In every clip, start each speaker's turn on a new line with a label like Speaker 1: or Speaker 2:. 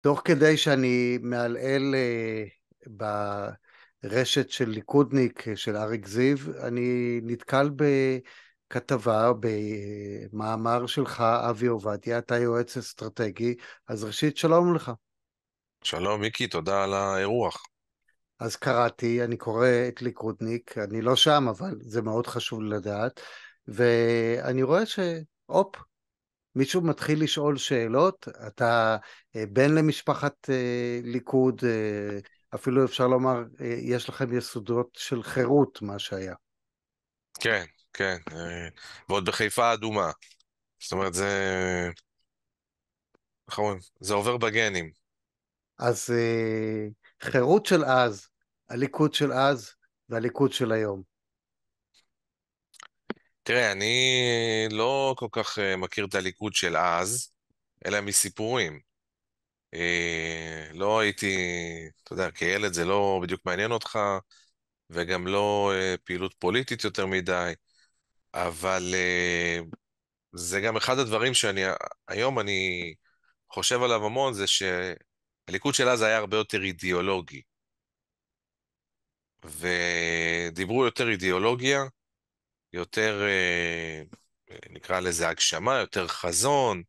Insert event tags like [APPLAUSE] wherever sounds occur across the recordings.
Speaker 1: תוך כדי שאני מעלעל אה, ברשת של ליכודניק, אה, של אריק זיו, אני נתקל בכתבה, במאמר שלך, אבי עובדיה, אתה יועץ אסטרטגי, אז ראשית, שלום לך.
Speaker 2: שלום, מיקי, תודה על האירוח.
Speaker 1: אז קראתי, אני קורא את ליכודניק, אני לא שם, אבל זה מאוד חשוב לדעת, ואני רואה שהופ, מישהו מתחיל לשאול שאלות, אתה אה, בן למשפחת אה, ליכוד, אה, אפילו אפשר לומר, יש לכם יסודות של חירות, מה שהיה.
Speaker 2: כן, כן, ועוד בחיפה אדומה. זאת אומרת, זה... איך אומרים? זה עובר בגנים.
Speaker 1: אז חירות של אז, הליכוד של אז והליכוד של היום.
Speaker 2: תראה, אני לא כל כך אה, מכיר את הליכוד של אז, אלא מסיפורים. אה, לא הייתי, אתה יודע, כילד זה לא בדיוק מעניין אותך, וגם לא אה, פעילות פוליטית יותר מדי, אבל אה, זה גם אחד הדברים שאני, אה, היום אני חושב עליו המון, זה שהליכוד של אז היה הרבה יותר אידיאולוגי. ודיברו יותר אידיאולוגיה, יותר, אה, נקרא לזה הגשמה, יותר חזון,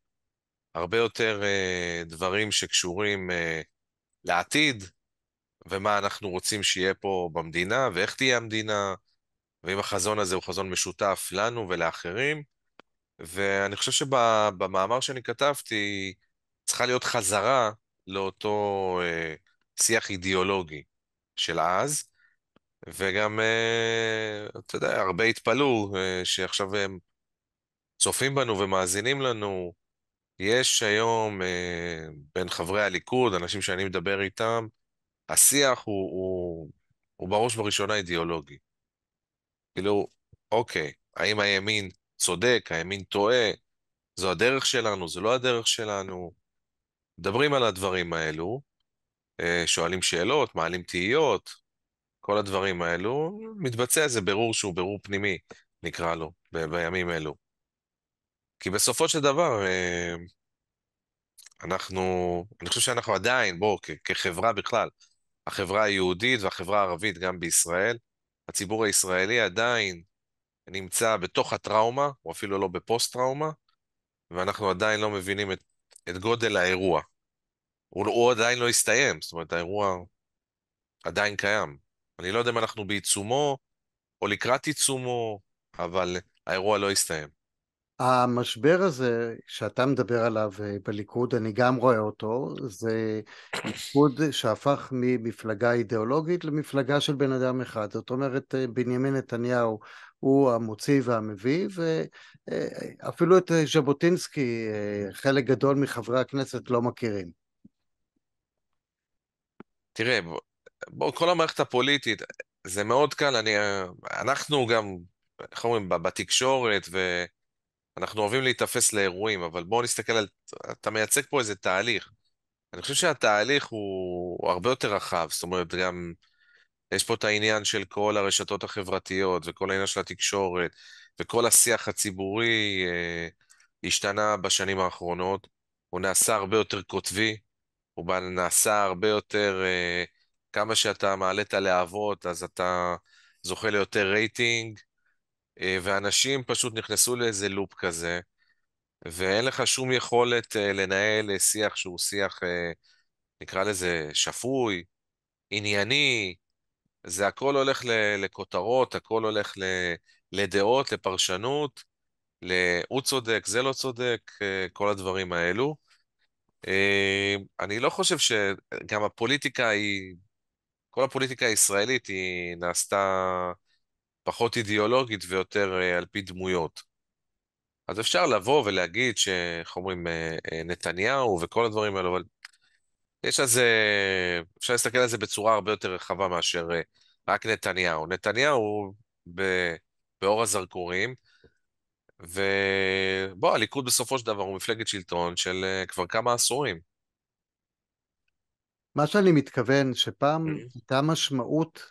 Speaker 2: הרבה יותר אה, דברים שקשורים אה, לעתיד, ומה אנחנו רוצים שיהיה פה במדינה, ואיך תהיה המדינה, ואם החזון הזה הוא חזון משותף לנו ולאחרים. ואני חושב שבמאמר שאני כתבתי, צריכה להיות חזרה לאותו שיח אידיאולוגי של אז, וגם, אה, אתה יודע, הרבה התפלאו אה, שעכשיו הם צופים בנו ומאזינים לנו. יש היום אה, בין חברי הליכוד, אנשים שאני מדבר איתם, השיח הוא, הוא, הוא בראש ובראשונה אידיאולוגי. כאילו, אוקיי, האם הימין צודק, הימין טועה, זו הדרך שלנו, זו לא הדרך שלנו. מדברים על הדברים האלו, שואלים שאלות, מעלים תהיות, כל הדברים האלו, מתבצע איזה בירור שהוא בירור פנימי, נקרא לו, ב- בימים אלו. כי בסופו של דבר, אה, אנחנו, אני חושב שאנחנו עדיין, בואו, כ- כחברה בכלל, החברה היהודית והחברה הערבית גם בישראל, הציבור הישראלי עדיין נמצא בתוך הטראומה, או אפילו לא בפוסט-טראומה, ואנחנו עדיין לא מבינים את, את גודל האירוע. הוא, הוא עדיין לא הסתיים, זאת אומרת, האירוע עדיין קיים. אני לא יודע אם אנחנו בעיצומו או לקראת עיצומו, אבל האירוע לא הסתיים.
Speaker 1: המשבר הזה שאתה מדבר עליו אה, בליכוד, אני גם רואה אותו, זה ליכוד שהפך ממפלגה אידיאולוגית למפלגה של בן אדם אחד. זאת אומרת, אה, בנימין נתניהו הוא המוציא והמביא, ואפילו אה, את ז'בוטינסקי, חלק גדול מחברי הכנסת לא מכירים.
Speaker 2: תראה, בוא, כל המערכת הפוליטית, זה מאוד קל, אני, אה, אנחנו גם, איך אומרים, בתקשורת, ואנחנו אוהבים להיתפס לאירועים, אבל בואו נסתכל על, אתה מייצג פה איזה תהליך. אני חושב שהתהליך הוא, הוא הרבה יותר רחב, זאת אומרת, גם יש פה את העניין של כל הרשתות החברתיות, וכל העניין של התקשורת, וכל השיח הציבורי אה, השתנה בשנים האחרונות. הוא נעשה הרבה יותר קוטבי, הוא נעשה הרבה יותר... אה, כמה שאתה מעלה את הלהבות, אז אתה זוכה ליותר רייטינג, אה, ואנשים פשוט נכנסו לאיזה לופ כזה, ואין לך שום יכולת אה, לנהל אה, שיח שהוא שיח, נקרא לזה, שפוי, ענייני, זה הכל הולך לכותרות, הכל הולך לדעות, לפרשנות, הוא צודק, זה לא צודק", כל הדברים האלו. אני לא חושב שגם הפוליטיקה היא כל הפוליטיקה הישראלית היא נעשתה פחות אידיאולוגית ויותר אה, על פי דמויות. אז אפשר לבוא ולהגיד שאיך אומרים, אה, אה, נתניהו וכל הדברים האלו, אבל יש על זה, אפשר להסתכל על זה בצורה הרבה יותר רחבה מאשר רק נתניהו. נתניהו ב, באור הזרקורים, ובוא, הליכוד בסופו של דבר הוא מפלגת שלטון של כבר כמה עשורים.
Speaker 1: מה שאני מתכוון, שפעם כן. הייתה משמעות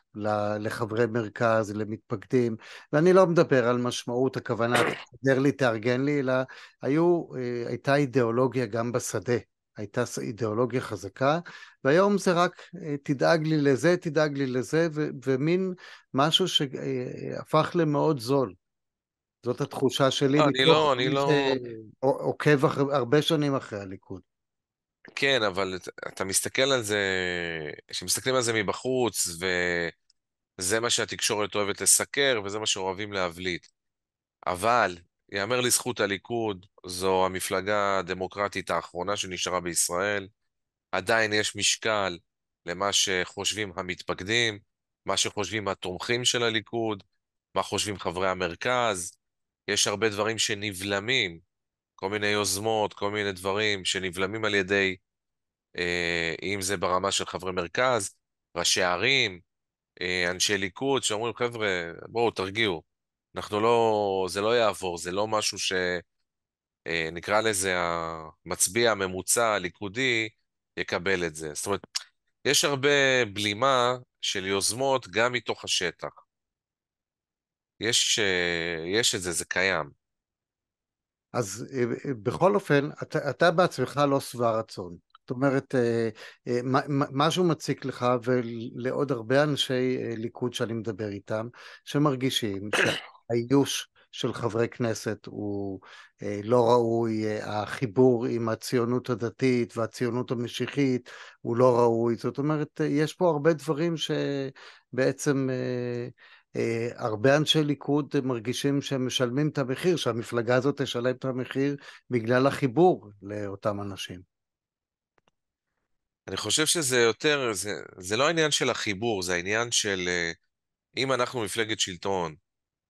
Speaker 1: לחברי מרכז, למתפקדים, ואני לא מדבר על משמעות, הכוונה, [COUGHS] תסדר לי, תארגן לי, אלא היו, אה, הייתה אידיאולוגיה גם בשדה. הייתה אידיאולוגיה חזקה, והיום זה רק אה, תדאג לי לזה, תדאג לי לזה, ו- ומין משהו שהפך אה, למאוד זול. זאת התחושה שלי. אני לא, אני לא... לא עוקב הרבה שנים אחרי הליכוד.
Speaker 2: כן, אבל אתה מסתכל על זה, כשמסתכלים על זה מבחוץ, וזה מה שהתקשורת אוהבת לסקר, וזה מה שאוהבים להבליט. אבל, ייאמר לזכות הליכוד, זו המפלגה הדמוקרטית האחרונה שנשארה בישראל. עדיין יש משקל למה שחושבים המתפקדים, מה שחושבים התומכים של הליכוד, מה חושבים חברי המרכז. יש הרבה דברים שנבלמים כל מיני יוזמות, כל מיני דברים שנבלמים על ידי, אה, אם זה ברמה של חברי מרכז, ראשי ערים, אה, אנשי ליכוד, שאומרים, חבר'ה, בואו, תרגיעו. אנחנו לא, זה לא יעבור, זה לא משהו שנקרא אה, לזה המצביע הממוצע הליכודי, יקבל את זה. זאת אומרת, יש הרבה בלימה של יוזמות גם מתוך השטח. יש, אה, יש את זה, זה קיים.
Speaker 1: אז אה, אה, בכל אופן, אתה, אתה בעצמך לא שבע רצון. זאת אומרת, אה, משהו מציק לך ולעוד הרבה אנשי ליכוד שאני מדבר איתם, שמרגישים [COUGHS] שהאיוש של חברי כנסת הוא לא ראוי, החיבור עם הציונות הדתית והציונות המשיחית הוא לא ראוי. זאת אומרת, יש פה הרבה דברים שבעצם... אה, הרבה אנשי ליכוד מרגישים שהם משלמים את המחיר, שהמפלגה הזאת תשלם את המחיר בגלל החיבור לאותם אנשים.
Speaker 2: אני חושב שזה יותר, זה, זה לא העניין של החיבור, זה העניין של אה, אם אנחנו מפלגת שלטון,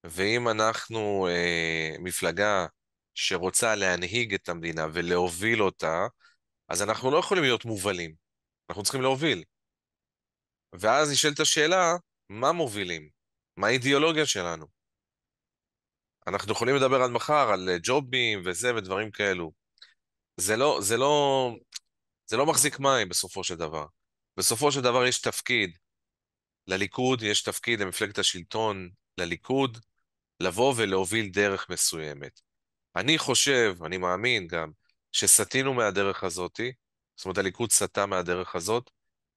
Speaker 2: ואם אנחנו אה, מפלגה שרוצה להנהיג את המדינה ולהוביל אותה, אז אנחנו לא יכולים להיות מובלים, אנחנו צריכים להוביל. ואז נשאלת השאלה, מה מובילים? מה האידיאולוגיה שלנו? אנחנו יכולים לדבר עד מחר על אה, ג'ובים וזה ודברים כאלו. זה לא, זה לא, זה לא מחזיק מים בסופו של דבר. בסופו של דבר יש תפקיד לליכוד, יש תפקיד למפלגת השלטון, לליכוד, לבוא ולהוביל דרך מסוימת. אני חושב, אני מאמין גם, שסטינו מהדרך הזאתי, זאת אומרת הליכוד סטה מהדרך הזאת,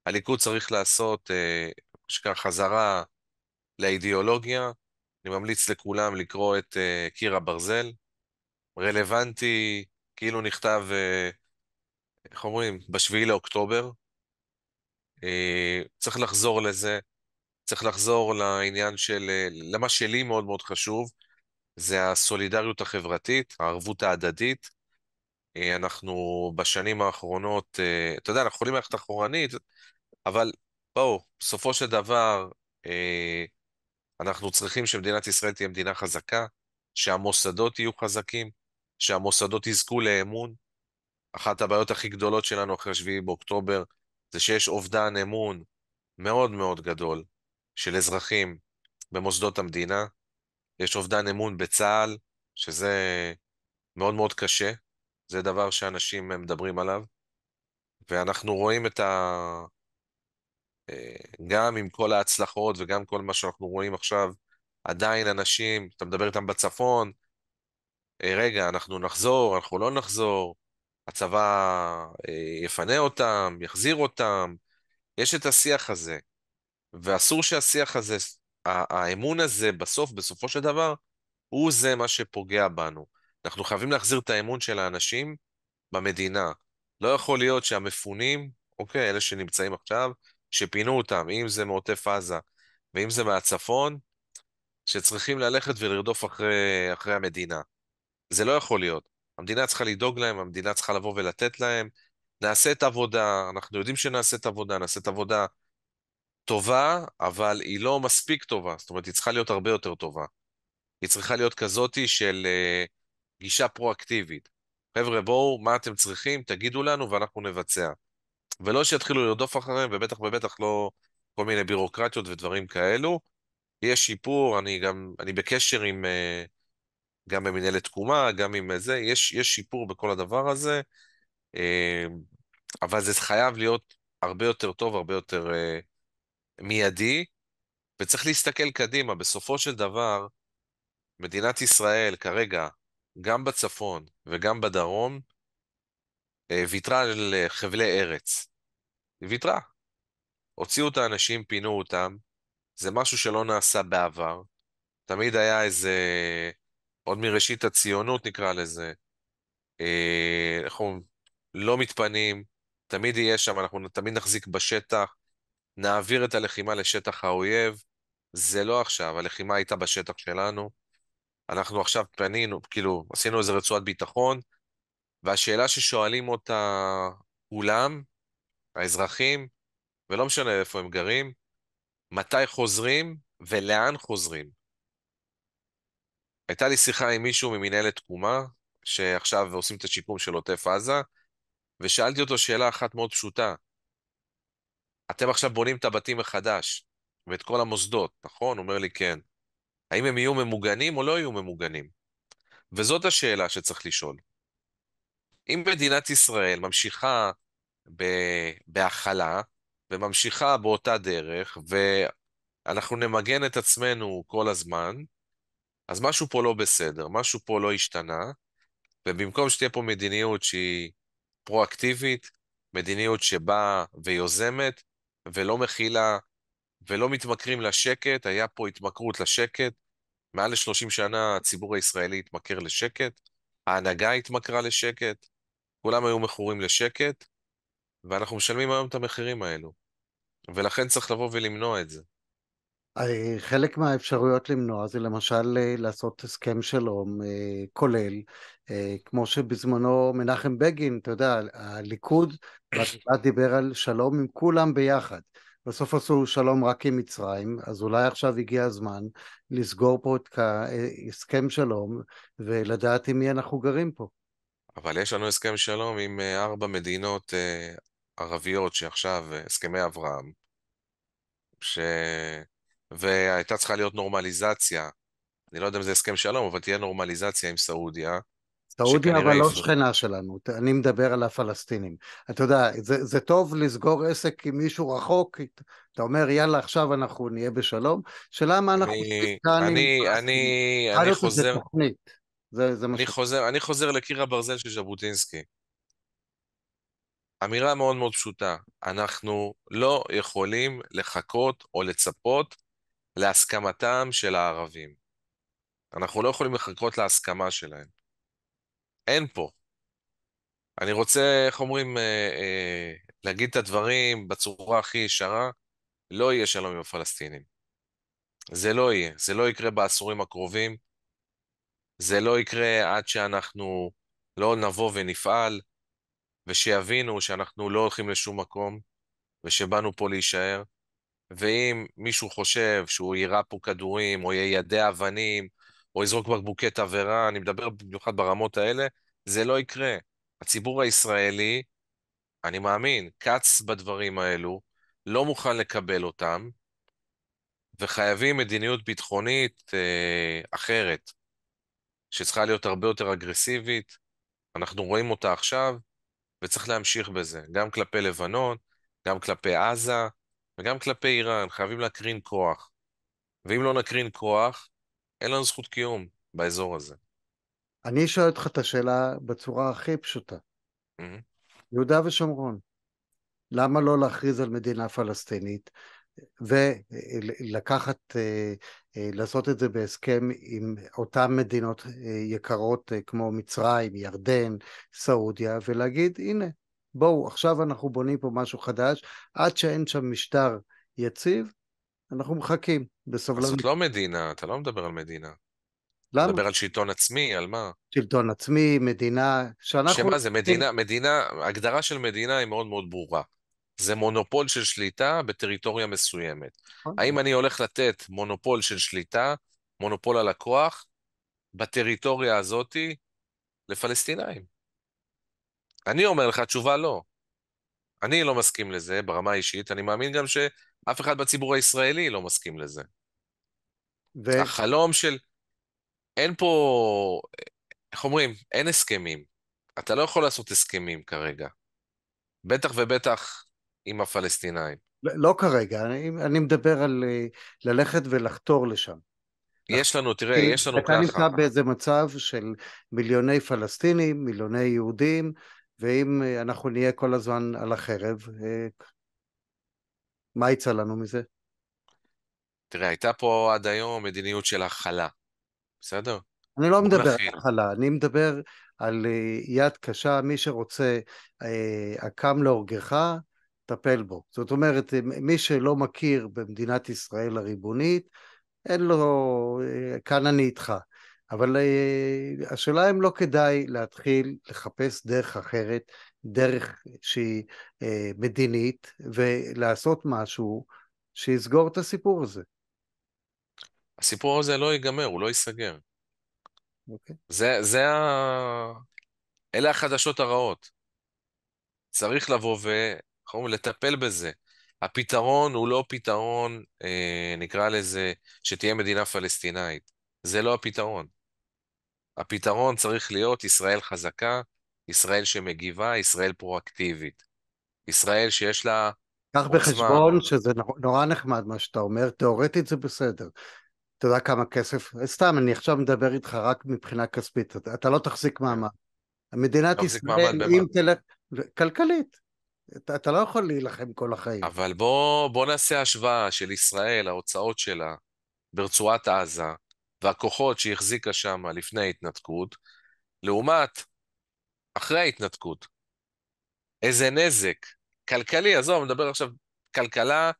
Speaker 2: הליכוד צריך לעשות, אה, חזרה לאידיאולוגיה. אני ממליץ לכולם לקרוא את uh, קיר הברזל. רלוונטי, כאילו נכתב, uh, איך אומרים, בשביעי לאוקטובר. Uh, צריך לחזור לזה, צריך לחזור לעניין של, uh, למה שלי מאוד מאוד חשוב, זה הסולידריות החברתית, הערבות ההדדית. Uh, אנחנו בשנים האחרונות, uh, אתה יודע, אנחנו יכולים ללכת אחורנית, אבל בואו, בסופו של דבר, uh, אנחנו צריכים שמדינת ישראל תהיה מדינה חזקה, שהמוסדות יהיו חזקים, שהמוסדות יזכו לאמון. אחת הבעיות הכי גדולות שלנו אחרי 7 באוקטובר זה שיש אובדן אמון מאוד מאוד גדול של אזרחים במוסדות המדינה. יש אובדן אמון בצה"ל, שזה מאוד מאוד קשה, זה דבר שאנשים מדברים עליו, ואנחנו רואים את, ה... גם עם כל ההצלחות וגם כל מה שאנחנו רואים עכשיו, עדיין אנשים, אתה מדבר איתם בצפון, אה, רגע, אנחנו נחזור, אנחנו לא נחזור, הצבא אה, יפנה אותם, יחזיר אותם, יש את השיח הזה, ואסור שהשיח הזה, האמון הזה בסוף, בסופו של דבר, הוא זה מה שפוגע בנו. אנחנו חייבים להחזיר את האמון של האנשים במדינה. לא יכול להיות שהמפונים, אוקיי, אלה שנמצאים עכשיו, שפינו אותם, אם זה מעוטף עזה ואם זה מהצפון, שצריכים ללכת ולרדוף אחרי, אחרי המדינה. זה לא יכול להיות. המדינה צריכה לדאוג להם, המדינה צריכה לבוא ולתת להם. נעשה את העבודה, אנחנו יודעים שנעשה את העבודה, נעשה את העבודה טובה, אבל היא לא מספיק טובה. זאת אומרת, היא צריכה להיות הרבה יותר טובה. היא צריכה להיות כזאתי של uh, גישה פרואקטיבית. חבר'ה, בואו, מה אתם צריכים? תגידו לנו ואנחנו נבצע. ולא שיתחילו לרדוף אחריהם, ובטח ובטח לא כל מיני בירוקרטיות ודברים כאלו. יש שיפור, אני גם, אני בקשר עם, אה, גם במנהלת תקומה, גם עם זה, יש, יש שיפור בכל הדבר הזה, אה, אבל זה חייב להיות הרבה יותר טוב, הרבה יותר אה, מיידי, וצריך להסתכל קדימה. בסופו של דבר, מדינת ישראל כרגע, גם בצפון וגם בדרום, ויתרה על חבלי ארץ. היא ויתרה. הוציאו את האנשים, פינו אותם, זה משהו שלא נעשה בעבר. תמיד היה איזה, עוד מראשית הציונות נקרא לזה, אה, איך אומרים, לא מתפנים, תמיד יהיה שם, אנחנו תמיד נחזיק בשטח, נעביר את הלחימה לשטח האויב. זה לא עכשיו, הלחימה הייתה בשטח שלנו. אנחנו עכשיו פנינו, כאילו, עשינו איזה רצועת ביטחון, והשאלה ששואלים אותה כולם, האזרחים, ולא משנה איפה הם גרים, מתי חוזרים ולאן חוזרים. הייתה לי שיחה עם מישהו ממנהלת תקומה, שעכשיו עושים את השיקום של עוטף עזה, ושאלתי אותו שאלה אחת מאוד פשוטה. אתם עכשיו בונים את הבתים מחדש, ואת כל המוסדות, נכון? הוא אומר לי כן. האם הם יהיו ממוגנים או לא יהיו ממוגנים? וזאת השאלה שצריך לשאול. אם מדינת ישראל ממשיכה בהכלה, וממשיכה באותה דרך, ואנחנו נמגן את עצמנו כל הזמן, אז משהו פה לא בסדר, משהו פה לא השתנה, ובמקום שתהיה פה מדיניות שהיא פרואקטיבית, מדיניות שבאה ויוזמת, ולא מכילה, ולא מתמכרים לשקט, היה פה התמכרות לשקט. מעל ל-30 שנה הציבור הישראלי התמכר לשקט, ההנהגה התמכרה לשקט, כולם היו מכורים לשקט, ואנחנו משלמים היום את המחירים האלו. ולכן צריך לבוא ולמנוע את זה.
Speaker 1: חלק מהאפשרויות למנוע זה למשל אה, לעשות הסכם שלום אה, כולל, אה, כמו שבזמנו מנחם בגין, אתה יודע, הליכוד [COUGHS] דיבר על שלום עם כולם ביחד. בסוף עשו שלום רק עם מצרים, אז אולי עכשיו הגיע הזמן לסגור פה את הסכם שלום ולדעת עם מי אנחנו גרים
Speaker 2: פה. אבל יש לנו הסכם שלום עם ארבע מדינות ערביות שעכשיו, אה, הסכמי אברהם, ש... והייתה צריכה להיות נורמליזציה, אני לא יודע אם זה הסכם שלום, אבל תהיה נורמליזציה עם סעודיה. סעודיה אבל לא שכנה
Speaker 1: שלנו, אני מדבר על הפלסטינים. אתה יודע, זה, זה טוב לסגור עסק עם מישהו רחוק, אתה אומר יאללה עכשיו אנחנו נהיה בשלום, שאלה מה אנחנו אני, כאן אני, עם...
Speaker 2: אני, אני חוזר... זה
Speaker 1: תוכנית.
Speaker 2: זה, זה אני, חוזר, אני חוזר לקיר הברזל של ז'בוטינסקי. אמירה מאוד מאוד פשוטה, אנחנו לא יכולים לחכות או לצפות להסכמתם של הערבים. אנחנו לא יכולים לחכות להסכמה שלהם. אין פה. אני רוצה, איך אומרים, אה, אה, להגיד את הדברים בצורה הכי ישרה, לא יהיה שלום עם הפלסטינים. זה לא יהיה. זה לא יקרה בעשורים הקרובים. זה לא יקרה עד שאנחנו לא נבוא ונפעל. ושיבינו שאנחנו לא הולכים לשום מקום, ושבאנו פה להישאר. ואם מישהו חושב שהוא יירה פה כדורים, או יידע אבנים, או יזרוק בקבוקי תבערה, אני מדבר במיוחד ברמות האלה, זה לא יקרה. הציבור הישראלי, אני מאמין, קץ בדברים האלו, לא מוכן לקבל אותם, וחייבים מדיניות ביטחונית אה, אחרת, שצריכה להיות הרבה יותר אגרסיבית. אנחנו רואים אותה עכשיו, וצריך להמשיך בזה, גם כלפי לבנון, גם כלפי עזה וגם כלפי איראן, חייבים להקרין כוח. ואם לא נקרין כוח, אין לנו זכות קיום באזור הזה.
Speaker 1: אני אשאל אותך את השאלה בצורה הכי פשוטה. Mm-hmm. יהודה ושומרון, למה לא להכריז על מדינה פלסטינית? ולקחת, אה, אה, לעשות את זה בהסכם עם אותן מדינות אה, יקרות כמו מצרים, ירדן, סעודיה, ולהגיד הנה, בואו עכשיו אנחנו בונים פה משהו חדש, עד שאין שם משטר יציב, אנחנו מחכים בסבלנות. זאת לא
Speaker 2: מדינה, אתה לא מדבר על מדינה. למה? אתה מדבר על שלטון עצמי, על מה?
Speaker 1: שלטון עצמי, מדינה, שאנחנו... שמה זה מדינה,
Speaker 2: מדינה, הגדרה של מדינה היא מאוד מאוד ברורה. זה מונופול של שליטה בטריטוריה מסוימת. נכון. האם אני הולך לתת מונופול של שליטה, מונופול על הכוח, בטריטוריה הזאתי לפלסטינאים? אני אומר לך, התשובה לא. אני לא מסכים לזה ברמה האישית, אני מאמין גם שאף אחד בציבור הישראלי לא מסכים לזה. ו... החלום של... אין פה... איך אומרים? אין הסכמים. אתה לא יכול לעשות הסכמים כרגע. בטח ובטח עם הפלסטינאים.
Speaker 1: לא, לא כרגע, אני, אני מדבר על אה, ללכת ולחתור לשם.
Speaker 2: יש לנו, תראה, כי יש לנו ככה. אתה נמצא באיזה
Speaker 1: מצב של מיליוני פלסטינים, מיליוני יהודים, ואם אה, אנחנו נהיה כל הזמן על החרב, אה, מה יצא לנו מזה?
Speaker 2: תראה, הייתה פה עד היום מדיניות של הכלה, בסדר?
Speaker 1: אני לא מדבר על הכלה, אני מדבר על יד קשה, מי שרוצה, הקם להורגך, לטפל בו. זאת אומרת, מי שלא מכיר במדינת ישראל הריבונית, אין לו, אה, כאן אני איתך. אבל אה, השאלה אם לא כדאי להתחיל לחפש דרך אחרת, דרך שהיא אה, מדינית, ולעשות משהו שיסגור את הסיפור הזה.
Speaker 2: הסיפור הזה לא ייגמר, הוא לא ייסגר. Okay. אוקיי. זה, זה ה... אלה החדשות הרעות. צריך לבוא איך אומרים? לטפל בזה. הפתרון הוא לא פתרון, אה, נקרא לזה, שתהיה מדינה פלסטינאית. זה לא הפתרון. הפתרון צריך להיות ישראל חזקה, ישראל שמגיבה, ישראל פרואקטיבית. ישראל שיש לה קח בחשבון
Speaker 1: שזה נורא נחמד מה שאתה אומר, תאורטית זה בסדר. אתה יודע כמה כסף, סתם, אני עכשיו מדבר איתך רק מבחינה כספית, אתה לא תחזיק מעמד. מדינת ישראל, אם תלך, כלכלית, אתה, אתה לא יכול להילחם כל החיים.
Speaker 2: אבל בוא, בוא נעשה השוואה של ישראל, ההוצאות שלה ברצועת עזה, והכוחות שהיא החזיקה שם לפני ההתנתקות, לעומת אחרי ההתנתקות. איזה נזק. כלכלי, עזוב, אני מדבר עכשיו כלכלה.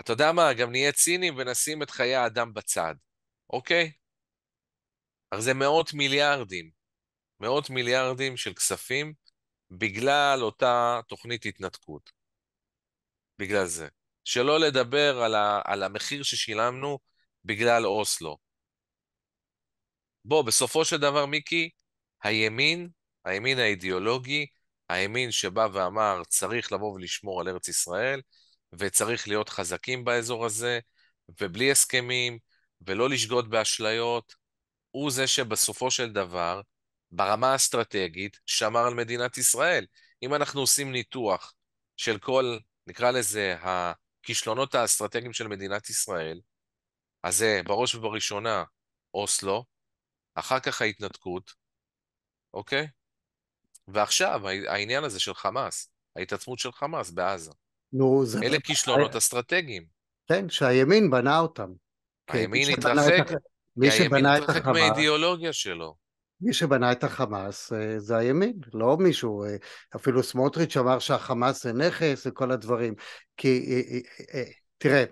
Speaker 2: אתה יודע מה, גם נהיה ציניים ונשים את חיי האדם בצד, אוקיי? הרי זה מאות מיליארדים. מאות מיליארדים של כספים בגלל אותה תוכנית התנתקות. בגלל זה. שלא לדבר על, ה, על המחיר ששילמנו בגלל אוסלו. בוא, בסופו של דבר, מיקי, הימין, הימין האידיאולוגי, הימין שבא ואמר, צריך לבוא ולשמור על ארץ ישראל, וצריך להיות חזקים באזור הזה, ובלי הסכמים, ולא לשגות באשליות, הוא זה שבסופו של דבר ברמה האסטרטגית שמר על מדינת ישראל. אם אנחנו עושים ניתוח של כל, נקרא לזה, הכישלונות האסטרטגיים של מדינת ישראל, אז זה בראש ובראשונה אוסלו, אחר כך ההתנתקות, אוקיי? ועכשיו העניין הזה של חמאס, ההתעצמות של חמאס בעזה.
Speaker 1: נו, זה... אלה לא- כישלונות היה...
Speaker 2: אה, אסטרטגיים.
Speaker 1: כן, שהימין בנה אותם. הימין התרחק, הימין התרחק מהאידיאולוגיה שלו. מי שבנה את החמאס אה, זה הימין, לא מישהו, אה, אפילו סמוטריץ' אמר שהחמאס זה נכס וכל הדברים, כי אה, תראה,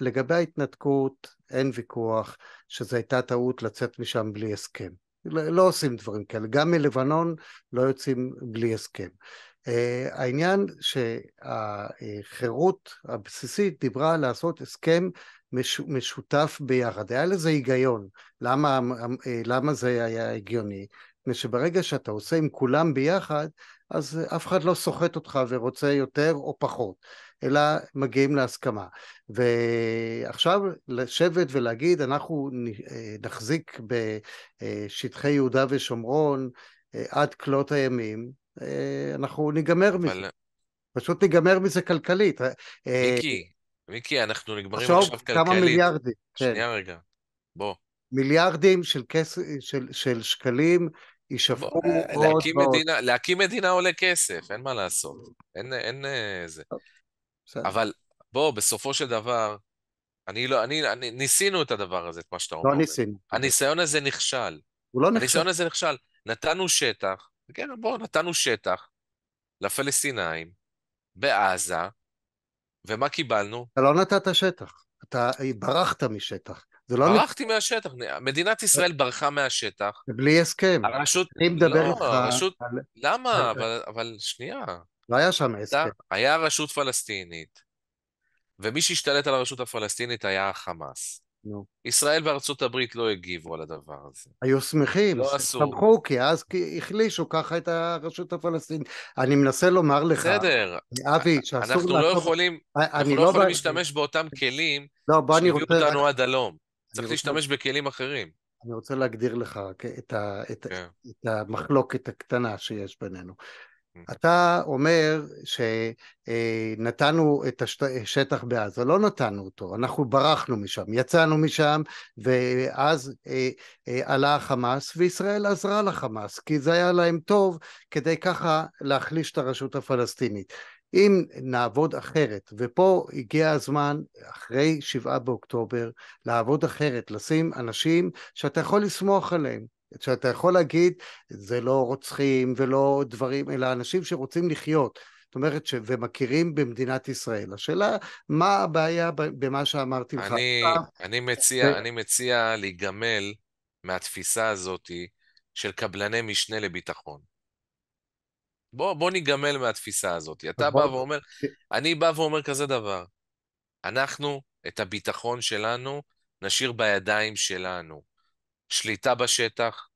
Speaker 1: לגבי ההתנתקות אין ויכוח שזו הייתה טעות לצאת משם בלי הסכם, לא עושים דברים כאלה, גם מלבנון לא יוצאים בלי הסכם. העניין שהחירות הבסיסית דיברה לעשות הסכם מש, משותף ביחד. היה לזה היגיון. למה, אה, למה זה היה הגיוני? מפני שברגע שאתה עושה עם כולם ביחד, אז אף אחד לא סוחט אותך ורוצה יותר או פחות, אלא מגיעים להסכמה. ועכשיו לשבת ולהגיד, אנחנו אה, נחזיק בשטחי אה, יהודה ושומרון עד כלות הימים, אנחנו ניגמר אבל... מזה. פשוט ניגמר מזה כלכלית. מיקי,
Speaker 2: מיקי, אנחנו נגמרים עכשיו, כלכלית. עכשיו כמה מיליארדים. שנייה כן. רגע, בוא.
Speaker 1: מיליארדים של, כס... של, של שקלים יישפכו עוד
Speaker 2: אה, ועוד. מדינה, להקים מדינה עולה כסף, אין מה לעשות. אין, אין אה, זה. אבל בוא, בסופו של דבר, אני לא, אני, אני, ניסינו את הדבר הזה, את מה שאתה לא אומר. לא ניסינו. הניסיון הזה נכשל. הוא לא נכשל. הניסיון הזה נכשל. נתנו שטח, כן, בוא, נתנו שטח לפלסטינאים בעזה, ומה קיבלנו?
Speaker 1: אתה לא נתת שטח, אתה ברחת משטח. לא ברחתי
Speaker 2: נ... מהשטח, מדינת ישראל ברחה מהשטח.
Speaker 1: בלי הסכם. הרשות... אני מדבר לא, איתך... הרשות... על... למה? אבל,
Speaker 2: אבל שנייה.
Speaker 1: לא היה שם הסכם.
Speaker 2: היה רשות פלסטינית, ומי שהשתלט על הרשות הפלסטינית היה החמאס. נו. ישראל וארצות הברית לא הגיבו על הדבר הזה.
Speaker 1: היו שמחים, לא עשו. שמחו, כי אז החלישו ככה את הרשות הפלסטינית. אני מנסה לומר לך, בסדר. אבי, אה, שאסור לעשות... אנחנו לא יכולים, אה, אנחנו לא, לא יכולים להשתמש
Speaker 2: באותם כלים לא, שהביאו אותנו עד הלום. צריך להשתמש בכלים אחרים.
Speaker 1: אני רוצה להגדיר לך אוקיי, כן. את המחלוקת הקטנה שיש בינינו. אתה אומר שנתנו את השטח בעזה, לא נתנו אותו, אנחנו ברחנו משם, יצאנו משם ואז אה, אה, עלה החמאס וישראל עזרה לחמאס כי זה היה להם טוב כדי ככה להחליש את הרשות הפלסטינית. אם נעבוד אחרת, ופה הגיע הזמן, אחרי שבעה באוקטובר, לעבוד אחרת, לשים אנשים שאתה יכול לסמוך עליהם. שאתה יכול להגיד, זה לא רוצחים ולא דברים, אלא אנשים שרוצים לחיות. זאת אומרת, ש... ומכירים במדינת ישראל. השאלה, מה הבעיה במה שאמרתי לך? אני,
Speaker 2: אני, מציע, ו... אני מציע להיגמל מהתפיסה הזאת של קבלני משנה לביטחון. בוא, בוא ניגמל מהתפיסה הזאת. אתה בוא... נכון. בא ואומר, אני בא ואומר כזה דבר, אנחנו, את הביטחון שלנו, נשאיר בידיים שלנו. שליטה בשטח,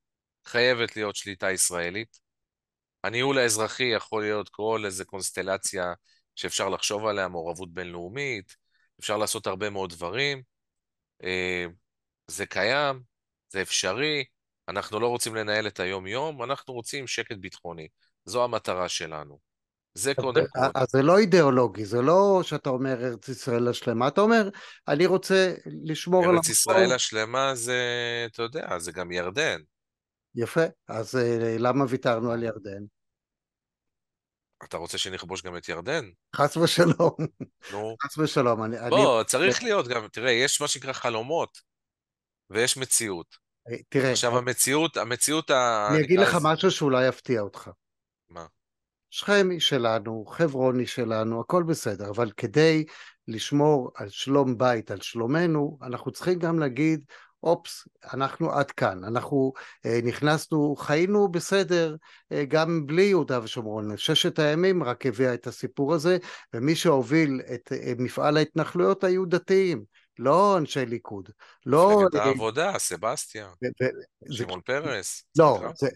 Speaker 2: חייבת להיות שליטה ישראלית. הניהול האזרחי יכול להיות כל איזה קונסטלציה שאפשר לחשוב עליה, מעורבות בינלאומית, אפשר לעשות הרבה מאוד דברים. אה, זה קיים, זה אפשרי, אנחנו לא רוצים לנהל את היום-יום, אנחנו רוצים שקט ביטחוני. זו המטרה שלנו. זה קודם כל.
Speaker 1: אז זה לא אידיאולוגי, זה לא שאתה אומר ארץ ישראל השלמה, אתה אומר, אני רוצה לשמור על... ארץ ישראל
Speaker 2: השלמה זה, אתה יודע, זה גם ירדן.
Speaker 1: יפה, אז אה, למה ויתרנו על ירדן?
Speaker 2: אתה רוצה שנכבוש גם את ירדן?
Speaker 1: חס ושלום. נו. חס ושלום. אני, בוא, אני... צריך
Speaker 2: להיות גם, תראה, יש מה שנקרא חלומות, ויש מציאות. אה, תראה. עכשיו, אני... אה- המציאות, המציאות ה... אני אגיד אז... לך
Speaker 1: משהו שאולי יפתיע אותך. מה? שכם היא שלנו, חברון היא שלנו, הכל בסדר, אבל כדי לשמור על שלום בית, על שלומנו, אנחנו צריכים גם להגיד, אופס, אנחנו עד כאן, אנחנו אה, נכנסנו, חיינו בסדר אה, גם בלי יהודה ושומרון. ששת הימים רק הביאה את הסיפור הזה, ומי שהוביל את אה, מפעל ההתנחלויות היו דתיים. לא אנשי ליכוד, לא... מפלגת העבודה,
Speaker 2: סבסטיה, שמעון פרס.
Speaker 1: לא, זה,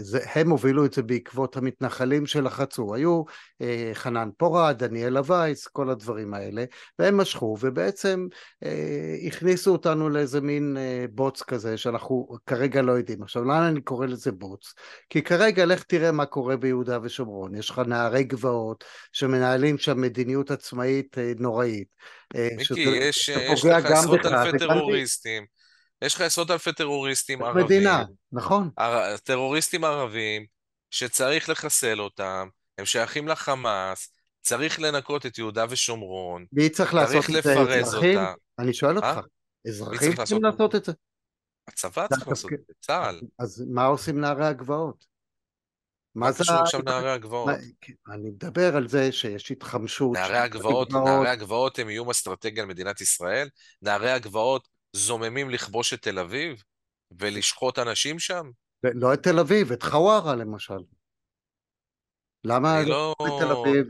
Speaker 1: זה, הם הובילו את זה בעקבות המתנחלים שלחצו. היו אה, חנן פורה, דניאלה וייס, כל הדברים האלה, והם משכו, ובעצם אה, הכניסו אותנו לאיזה מין אה, בוץ כזה, שאנחנו כרגע לא יודעים. עכשיו, למה אני קורא לזה בוץ? כי כרגע, לך תראה מה קורה ביהודה ושומרון. יש לך נערי גבעות שמנהלים שם מדיניות עצמאית אה, נוראית. אה, מיקי, שזה, יש, יש לך עשרות אלפי טרוריסטים.
Speaker 2: יש לך עשרות אלפי טרוריסטים ערבים. מדינה, נכון. טרוריסטים ערבים שצריך לחסל אותם, הם שייכים לחמאס, צריך לנקות את יהודה ושומרון. מי צריך לעשות צריך את זה? צריך לפרז אותם.
Speaker 1: אני שואל אה? אותך, אזרחים צריכים לעשות לעשות את זה?
Speaker 2: הצבא צריך לעשות את זה, צה"ל.
Speaker 1: אז מה עושים נערי הגבעות?
Speaker 2: מה זה... קשור עכשיו נערי הגבעות? כן,
Speaker 1: אני מדבר על זה שיש התחמשות. נערי הגבעות, נערי
Speaker 2: הגבעות הם איום אסטרטגי על מדינת ישראל? נערי הגבעות זוממים לכבוש את תל אביב ולשחוט אנשים שם?
Speaker 1: לא את תל אביב, את חווארה למשל. למה לא לא- את לא... תל אביב?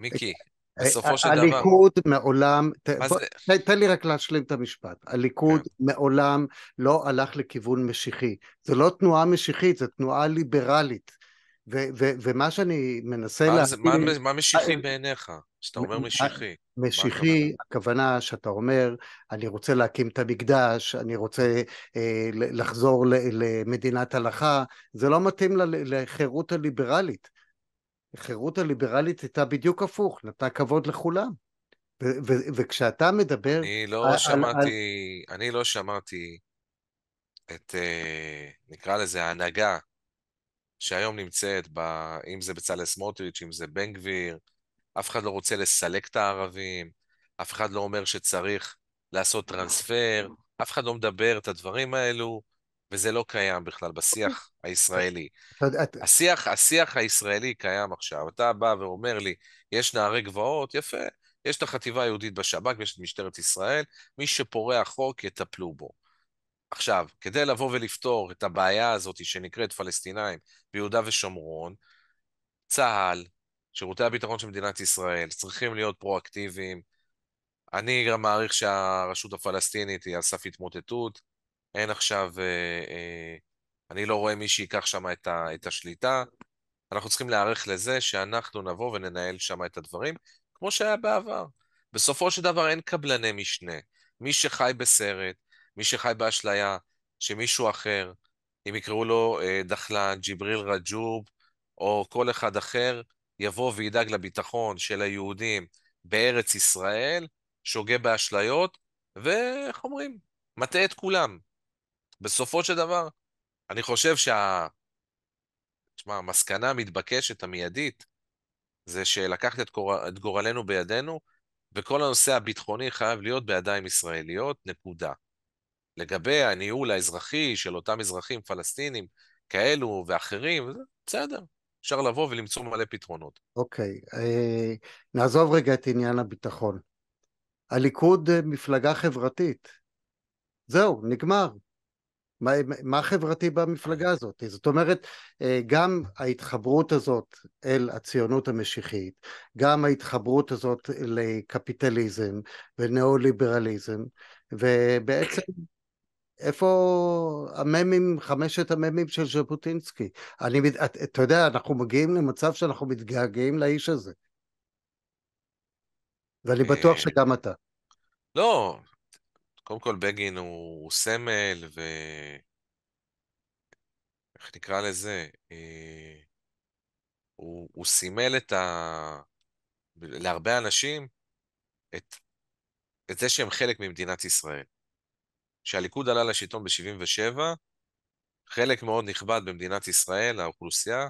Speaker 2: מיקי, אה, בסופו אה, של דבר... הליכוד
Speaker 1: מעולם... ת... בוא, תן לי רק להשלים את המשפט. הליכוד כן. מעולם לא הלך לכיוון משיחי. זו לא תנועה משיחית, זו תנועה ליברלית. ו- ו- ומה שאני מנסה להגיד... מה, מה
Speaker 2: משיחי בעיניך, שאתה אומר משיחי?
Speaker 1: משיחי, הכוונה שאתה אומר, אני רוצה להקים את המקדש, אני רוצה אה, לחזור ל, למדינת הלכה, זה לא מתאים ל, לחירות הליברלית. החירות הליברלית הייתה בדיוק הפוך, נתנה כבוד לכולם. ו, ו, ו, וכשאתה מדבר... אני לא על, שמעתי,
Speaker 2: על... אני לא שמעתי את, אה, נקרא לזה, ההנהגה שהיום נמצאת, ב, אם זה בצלאל סמוטריץ', אם זה בן גביר, אף אחד לא רוצה לסלק את הערבים, אף אחד לא אומר שצריך לעשות נכון. טרנספר, אף אחד לא מדבר את הדברים האלו, וזה לא קיים בכלל בשיח נכון. הישראלי. השיח, השיח הישראלי קיים עכשיו. אתה בא ואומר לי, יש נערי גבעות, יפה, יש את החטיבה היהודית בשב"כ ויש את משטרת ישראל, מי שפורע חוק יטפלו בו. עכשיו, כדי לבוא ולפתור את הבעיה הזאת שנקראת פלסטינאים ביהודה ושומרון, צה"ל, שירותי הביטחון של מדינת ישראל צריכים להיות פרואקטיביים. אני גם מעריך שהרשות הפלסטינית היא על סף התמוטטות. אין עכשיו, אה, אה, אני לא רואה מי שייקח שם את, את השליטה. אנחנו צריכים להיערך לזה שאנחנו נבוא וננהל שם את הדברים, כמו שהיה בעבר. בסופו של דבר אין קבלני משנה. מי שחי בסרט, מי שחי באשליה, שמישהו אחר, אם יקראו לו אה, דחלן, ג'יבריל רג'וב, או כל אחד אחר, יבוא וידאג לביטחון של היהודים בארץ ישראל, שוגה באשליות, ואיך אומרים? מטעה את כולם. בסופו של דבר, אני חושב שה... תשמע, המסקנה המתבקשת, המיידית, זה שלקחת את, גור... את גורלנו בידינו, וכל הנושא הביטחוני חייב להיות בידיים ישראליות, נקודה. לגבי הניהול האזרחי של אותם אזרחים פלסטינים כאלו ואחרים, בסדר, אפשר לבוא ולמצוא מלא פתרונות.
Speaker 1: אוקיי, okay. אה, נעזוב רגע את עניין הביטחון. הליכוד אה, מפלגה חברתית. זהו, נגמר. מה, מה חברתי במפלגה הזאת? זאת אומרת, אה, גם ההתחברות הזאת אל הציונות המשיחית, גם ההתחברות הזאת לקפיטליזם ונאו ליברליזם ובעצם איפה הממים, חמשת הממים של ז'בוטינסקי? אני, אתה את יודע, אנחנו מגיעים למצב שאנחנו מתגעגעים לאיש הזה. ואני אה, בטוח שגם אתה.
Speaker 2: לא, קודם כל בגין הוא, הוא סמל, ו... איך נקרא לזה? אה, הוא, הוא סימל את ה... להרבה אנשים את, את זה שהם חלק ממדינת ישראל. כשהליכוד עלה לשלטון ב-77, חלק מאוד נכבד במדינת ישראל, האוכלוסייה,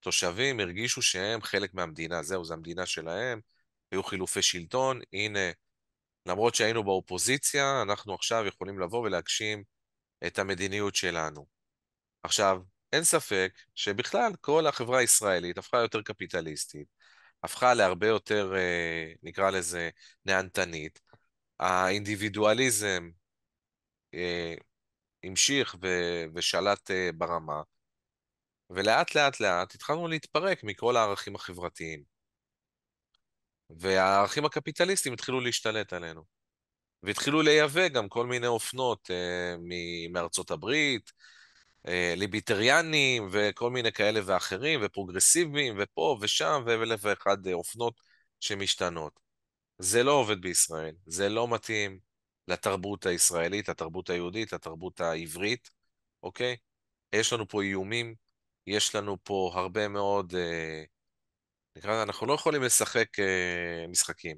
Speaker 2: תושבים הרגישו שהם חלק מהמדינה, זהו, זו המדינה שלהם, היו חילופי שלטון, הנה, למרות שהיינו באופוזיציה, אנחנו עכשיו יכולים לבוא ולהגשים את המדיניות שלנו. עכשיו, אין ספק שבכלל כל החברה הישראלית הפכה יותר קפיטליסטית, הפכה להרבה יותר, אה, נקרא לזה, נהנתנית. האינדיבידואליזם אה, המשיך ו- ושלט אה, ברמה, ולאט לאט לאט התחלנו להתפרק מכל הערכים החברתיים. והערכים הקפיטליסטיים התחילו להשתלט עלינו. והתחילו לייבא גם כל מיני אופנות אה, מ- מארצות הברית, אה, ליביטריאנים וכל מיני כאלה ואחרים, ופרוגרסיביים, ופה ושם, ואלף ואחד אה, אופנות שמשתנות. זה לא עובד בישראל, זה לא מתאים, לתרבות הישראלית, לתרבות היהודית, לתרבות העברית, אוקיי? יש לנו פה איומים, יש לנו פה הרבה מאוד... אה, נקרא, אנחנו לא יכולים לשחק אה, משחקים.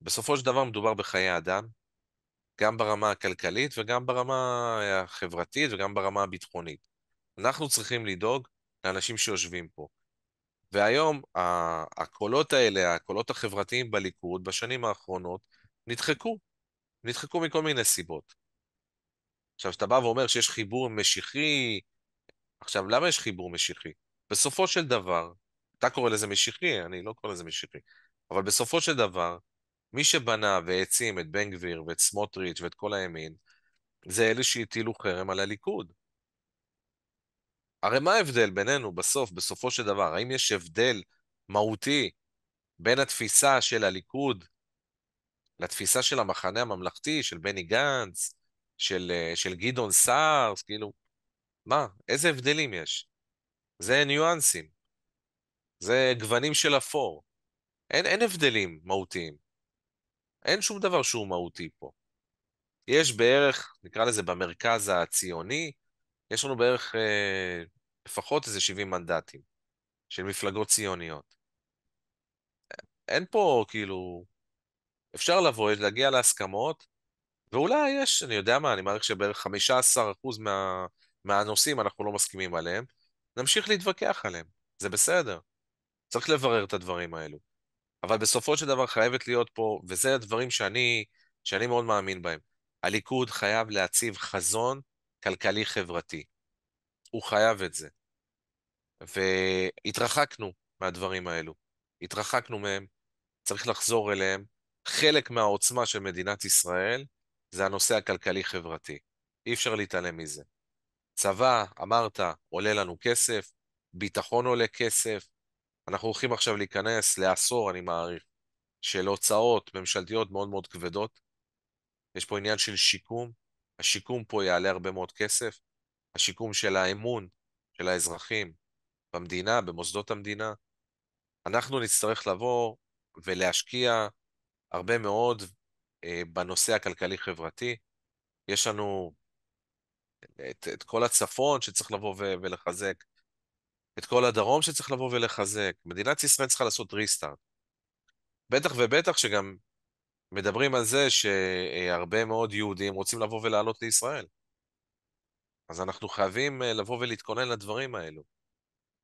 Speaker 2: בסופו של דבר מדובר בחיי אדם, גם ברמה הכלכלית וגם ברמה החברתית וגם ברמה הביטחונית. אנחנו צריכים לדאוג לאנשים שיושבים פה. והיום הקולות האלה, הקולות החברתיים בליכוד, בשנים האחרונות, נדחקו. נדחקו מכל מיני סיבות. עכשיו, כשאתה בא ואומר שיש חיבור משיחי, עכשיו, למה יש חיבור משיחי? בסופו של דבר, אתה קורא לזה משיחי, אני לא קורא לזה משיחי, אבל בסופו של דבר, מי שבנה והעצים את בן גביר ואת סמוטריץ' ואת כל הימין, זה אלה שהטילו חרם על הליכוד. הרי מה ההבדל בינינו בסוף, בסופו של דבר? האם יש הבדל מהותי בין התפיסה של הליכוד לתפיסה של המחנה הממלכתי, של בני גנץ, של, אה, של גדעון סער, כאילו, מה? איזה הבדלים יש? זה ניואנסים, זה גוונים של אפור. אין, אין הבדלים מהותיים. אין שום דבר שהוא מהותי פה. יש בערך, נקרא לזה במרכז הציוני, יש לנו בערך אה, לפחות איזה 70 מנדטים של מפלגות ציוניות. אין פה כאילו אפשר לבוא, להגיע להסכמות, ואולי יש, אני יודע מה, אני מעריך שבערך 15% מה, מהנושאים אנחנו לא מסכימים עליהם, נמשיך להתווכח עליהם, זה בסדר. צריך לברר את הדברים האלו. אבל בסופו של דבר חייבת להיות פה, וזה הדברים שאני, שאני מאוד מאמין בהם. הליכוד חייב להציב חזון כלכלי-חברתי. הוא חייב את זה. והתרחקנו מהדברים האלו. התרחקנו מהם, צריך לחזור אליהם, חלק מהעוצמה של מדינת ישראל זה הנושא הכלכלי-חברתי. אי אפשר להתעלם מזה. צבא, אמרת, עולה לנו כסף, ביטחון עולה כסף, אנחנו הולכים עכשיו להיכנס לעשור, אני מעריך, של הוצאות ממשלתיות מאוד מאוד כבדות. יש פה עניין של שיקום, השיקום פה יעלה הרבה מאוד כסף, השיקום של האמון של האזרחים במדינה, במוסדות המדינה. אנחנו נצטרך לבוא ולהשקיע הרבה מאוד אה, בנושא הכלכלי-חברתי. יש לנו את, את כל הצפון שצריך לבוא ו- ולחזק, את כל הדרום שצריך לבוא ולחזק. מדינת ישראל צריכה לעשות ריסטארט. בטח ובטח שגם מדברים על זה שהרבה מאוד יהודים רוצים לבוא ולעלות לישראל. אז אנחנו חייבים אה, לבוא ולהתכונן לדברים האלו.